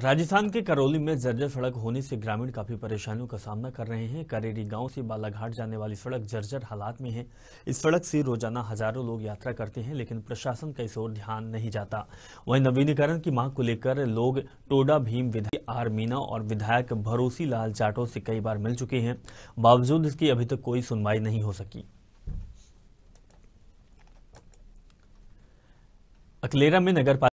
राजस्थान के करौली में जर्जर सड़क होने से ग्रामीण काफी परेशानियों का सामना कर रहे हैं करेरी गांव से बालाघाट जाने वाली सड़क जर्जर हालात में है इस सड़क से रोजाना हजारों लोग यात्रा करते हैं लेकिन प्रशासन का इस ओर ध्यान नहीं जाता वहीं नवीनीकरण की मांग को लेकर लोग टोडा भीम विधायक आर मीना और विधायक भरोसी लाल जाटो से कई बार मिल चुके हैं बावजूद इसकी अभी तक कोई सुनवाई नहीं हो सकी अकलेरा में नगर